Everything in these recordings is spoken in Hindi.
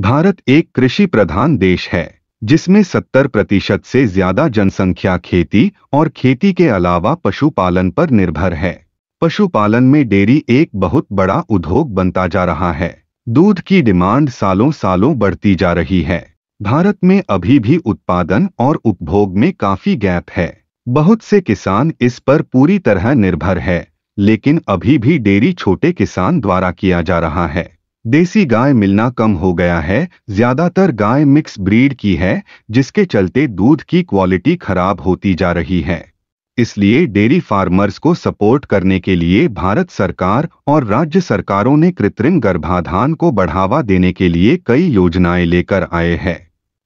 भारत एक कृषि प्रधान देश है जिसमें 70 प्रतिशत से ज्यादा जनसंख्या खेती और खेती के अलावा पशुपालन पर निर्भर है पशुपालन में डेयरी एक बहुत बड़ा उद्योग बनता जा रहा है दूध की डिमांड सालों सालों बढ़ती जा रही है भारत में अभी भी उत्पादन और उपभोग में काफी गैप है बहुत से किसान इस पर पूरी तरह निर्भर है लेकिन अभी भी डेयरी छोटे किसान द्वारा किया जा रहा है देसी गाय मिलना कम हो गया है ज्यादातर गाय मिक्स ब्रीड की है जिसके चलते दूध की क्वालिटी खराब होती जा रही है इसलिए डेयरी फार्मर्स को सपोर्ट करने के लिए भारत सरकार और राज्य सरकारों ने कृत्रिम गर्भाधान को बढ़ावा देने के लिए कई योजनाएं लेकर आए हैं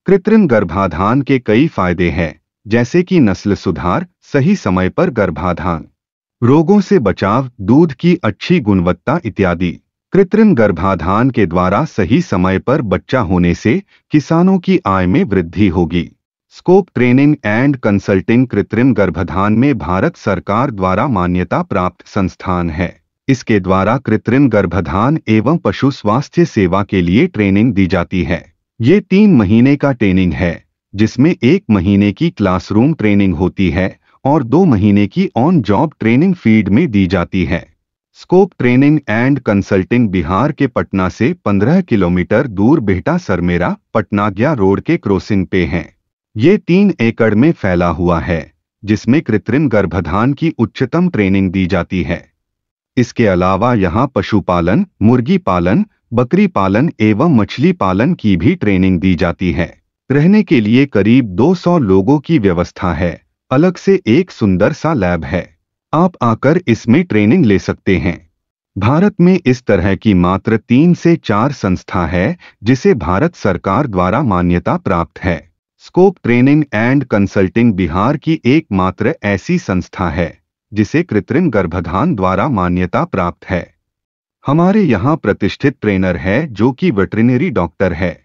कृत्रिम गर्भाधान के कई फायदे हैं जैसे कि नस्ल सुधार सही समय पर गर्भाधान रोगों से बचाव दूध की अच्छी गुणवत्ता इत्यादि कृत्रिम गर्भाधान के द्वारा सही समय पर बच्चा होने से किसानों की आय में वृद्धि होगी स्कोप ट्रेनिंग एंड कंसल्टिंग कृत्रिम गर्भाधान में भारत सरकार द्वारा मान्यता प्राप्त संस्थान है इसके द्वारा कृत्रिम गर्भाधान एवं पशु स्वास्थ्य सेवा के लिए ट्रेनिंग दी जाती है ये तीन महीने का ट्रेनिंग है जिसमें एक महीने की क्लासरूम ट्रेनिंग होती है और दो महीने की ऑन जॉब ट्रेनिंग फील्ड में दी जाती है scope training and consulting Bihar के पटना से 15 किलोमीटर दूर बेहटा सरमेरा पटनाग्या रोड के क्रॉसिंग पे है ये तीन एकड़ में फैला हुआ है जिसमें कृत्रिम गर्भधान की उच्चतम ट्रेनिंग दी जाती है इसके अलावा यहाँ पशुपालन मुर्गी पालन बकरी पालन एवं मछली पालन की भी ट्रेनिंग दी जाती है रहने के लिए करीब 200 लोगों की व्यवस्था है अलग से एक सुंदर सा लैब है आप आकर इसमें ट्रेनिंग ले सकते हैं भारत में इस तरह की मात्र तीन से चार संस्था है जिसे भारत सरकार द्वारा मान्यता प्राप्त है scope training and consulting Bihar की एकमात्र ऐसी संस्था है जिसे कृत्रिम गर्भधान द्वारा मान्यता प्राप्त है हमारे यहाँ प्रतिष्ठित ट्रेनर है जो कि वेटरिनरी डॉक्टर है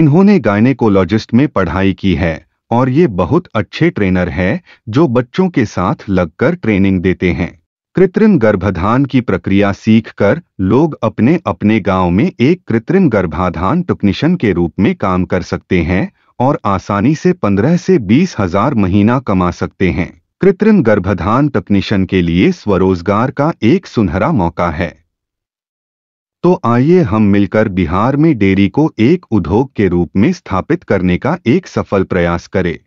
इन्होंने गायनेकोलॉजिस्ट में पढ़ाई की है और ये बहुत अच्छे ट्रेनर हैं जो बच्चों के साथ लगकर ट्रेनिंग देते हैं कृत्रिम गर्भाधान की प्रक्रिया सीखकर लोग अपने अपने गांव में एक कृत्रिम गर्भाधान टेक्नीशियन के रूप में काम कर सकते हैं और आसानी से 15 से बीस हजार महीना कमा सकते हैं कृत्रिम गर्भाधान टेक्नीशियन के लिए स्वरोजगार का एक सुनहरा मौका है तो आइए हम मिलकर बिहार में डेयरी को एक उद्योग के रूप में स्थापित करने का एक सफल प्रयास करें